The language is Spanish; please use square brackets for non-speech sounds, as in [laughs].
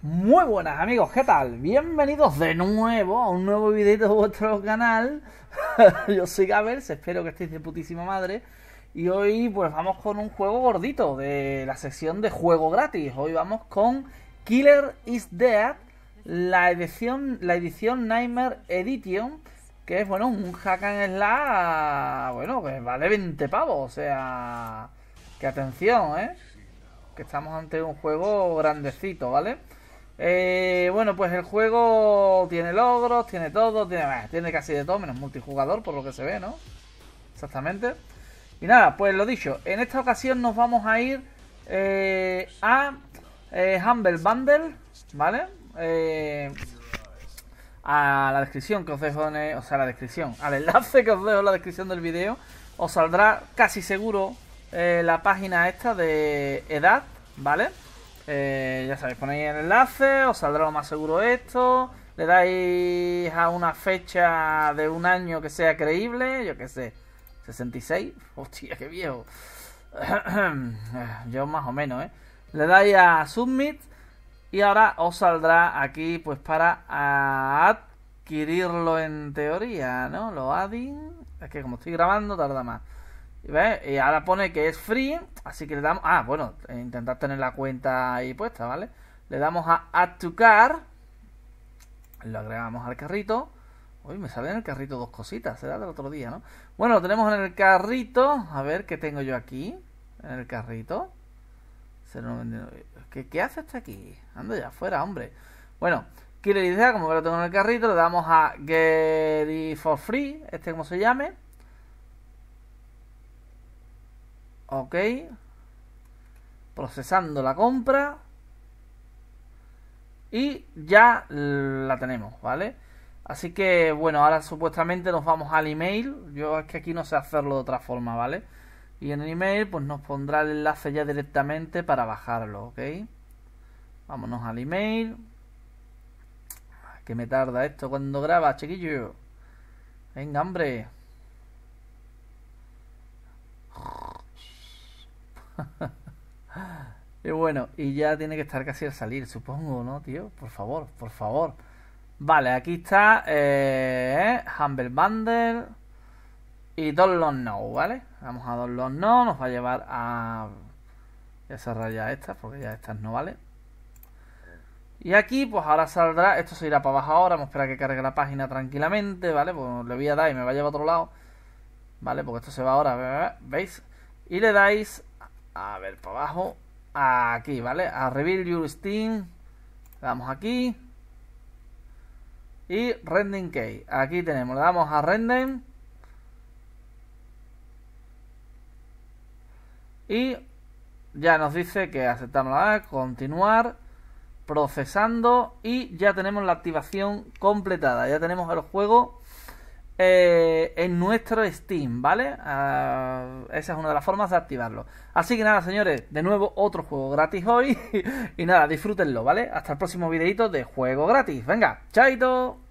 Muy buenas amigos, ¿qué tal? Bienvenidos de nuevo a un nuevo video de vuestro canal. [laughs] Yo soy Gabels, espero que estéis de putísima madre. Y hoy pues vamos con un juego gordito de la sección de juego gratis. Hoy vamos con Killer is Dead, la edición, la edición Nightmare Edition, que es bueno, un hack and slash, bueno, que vale 20 pavos, o sea, que atención, ¿eh? Que estamos ante un juego grandecito, ¿vale? vale eh, bueno, pues el juego tiene logros, tiene todo, tiene, tiene casi de todo, menos multijugador, por lo que se ve, ¿no? Exactamente. Y nada, pues lo dicho, en esta ocasión nos vamos a ir eh, a eh, Humble Bundle, ¿vale? a la descripción que os dejo en o sea, la descripción, al enlace que os dejo en la descripción del vídeo, os saldrá casi seguro la página esta de edad, ¿vale? Eh, ya sabéis, ponéis el enlace, os saldrá lo más seguro esto. Le dais a una fecha de un año que sea creíble, yo qué sé, 66. [laughs] Hostia, qué viejo. [clears throat] yo más o menos, ¿eh? Le dais a Submit y ahora os saldrá aquí pues para adquirirlo en teoría, ¿no? Lo adding. Es que como estoy grabando tarda más. Y ahora pone que es free, así que le damos... Ah, bueno, intentar tener la cuenta ahí puesta, ¿vale? Le damos a Add to Car. Lo agregamos al carrito. Uy, me sale en el carrito dos cositas, será del otro día, ¿no? Bueno, lo tenemos en el carrito. A ver, ¿qué tengo yo aquí? En el carrito. ¿Qué, qué hace este aquí? Ando ya afuera, hombre. Bueno, Killer idea, como que lo tengo en el carrito, le damos a Get It for Free, este como se llame. Ok. Procesando la compra. Y ya la tenemos, ¿vale? Así que bueno, ahora supuestamente nos vamos al email. Yo es que aquí no sé hacerlo de otra forma, ¿vale? Y en el email pues nos pondrá el enlace ya directamente para bajarlo, ¿ok? Vámonos al email. Ah, que me tarda esto cuando graba, chiquillo. Venga, hombre. [laughs] y bueno, y ya tiene que estar casi al salir, supongo, ¿no, tío? Por favor, por favor. Vale, aquí está eh, Humble Bundle y Don't No, ¿vale? Vamos a Don't No, nos va a llevar a... esa a cerrar ya estas porque ya estas no vale. Y aquí, pues ahora saldrá, esto se irá para abajo ahora, vamos a esperar que cargue la página tranquilamente, ¿vale? Pues le voy a dar y me va a llevar a otro lado, ¿vale? Porque esto se va ahora, ¿veis? Y le dais a ver para abajo, aquí, ¿vale? A Reveal Your Steam, damos aquí. Y Rendering Key, aquí tenemos, le damos a Rendering. Y ya nos dice que aceptamos la continuar, procesando y ya tenemos la activación completada, ya tenemos el juego eh, en nuestro Steam, ¿vale? Ah, esa es una de las formas de activarlo. Así que nada, señores, de nuevo otro juego gratis hoy. [laughs] y nada, disfrútenlo, ¿vale? Hasta el próximo videito de juego gratis. Venga, chaito.